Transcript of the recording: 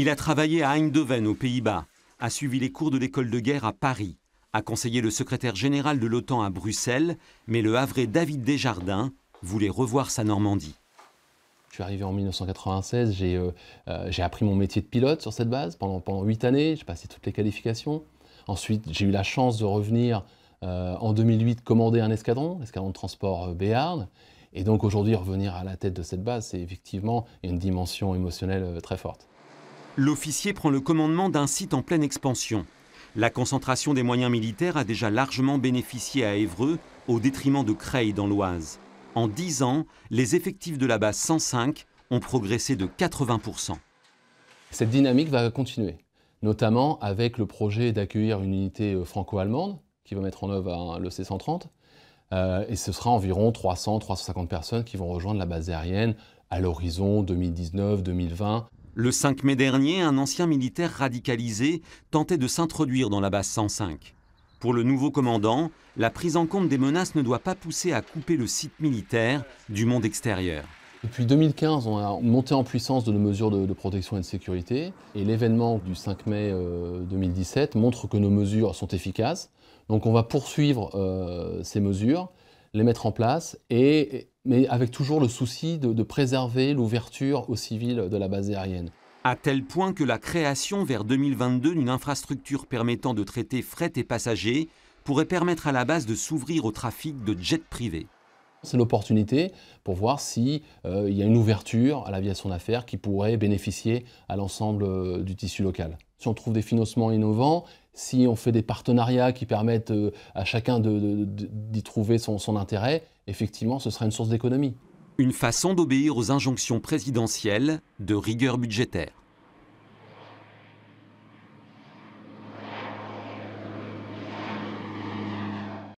Il a travaillé à Eindhoven aux Pays-Bas, a suivi les cours de l'école de guerre à Paris, a conseillé le secrétaire général de l'OTAN à Bruxelles, mais le havré David Desjardins voulait revoir sa Normandie. Je suis arrivé en 1996, euh, euh, j'ai appris mon métier de pilote sur cette base pendant, 8 années, j'ai passé toutes les qualifications. Ensuite, j'ai eu la chance de revenir euh, en 2008 commander un escadron, l'escadron de transport Béarn. Et donc aujourd'hui, revenir à la tête de cette base, c'est effectivement une dimension émotionnelle très forte l'officier prend le commandement d'un site en pleine expansion. La concentration des moyens militaires a déjà largement bénéficié à Évreux au détriment de Creil dans l'Oise. En 10 ans, les effectifs de la base 105 ont progressé de 80%. Cette dynamique va continuer, notamment avec le projet d'accueillir une unité euh, franco-allemande qui va mettre en œuvre le C-130. Euh, et ce sera environ 300-350 personnes qui vont rejoindre la base aérienne à l'horizon 2019-2020. Le 5 mai dernier, un ancien militaire radicalisé tentait de s'introduire dans la base 105. Pour le nouveau commandant, la prise en compte des menaces ne doit pas pousser à couper le site militaire du monde extérieur. Depuis 2015, on a monté en puissance de nos mesures de, protection et de sécurité. Et l'événement du 5 mai 2017 euh, montre que nos mesures sont efficaces. Donc on va poursuivre euh, ces mesures les mettre en place, et, mais avec toujours le souci de, préserver l'ouverture aux civils de la base aérienne. À tel point que la création vers 2022 d'une infrastructure permettant de traiter fret et passagers pourrait permettre à la base de s'ouvrir au trafic de jets privés. C'est l'opportunité pour voir s'il si, euh, y a une ouverture à l'aviation d'affaires qui pourrait bénéficier à l'ensemble euh, du tissu local. Si on trouve des financements innovants, si on fait des partenariats qui permettent euh, à chacun d'y trouver son, intérêt, effectivement, ce sera une source d'économie. Une façon d'obéir aux injonctions présidentielles de rigueur budgétaire.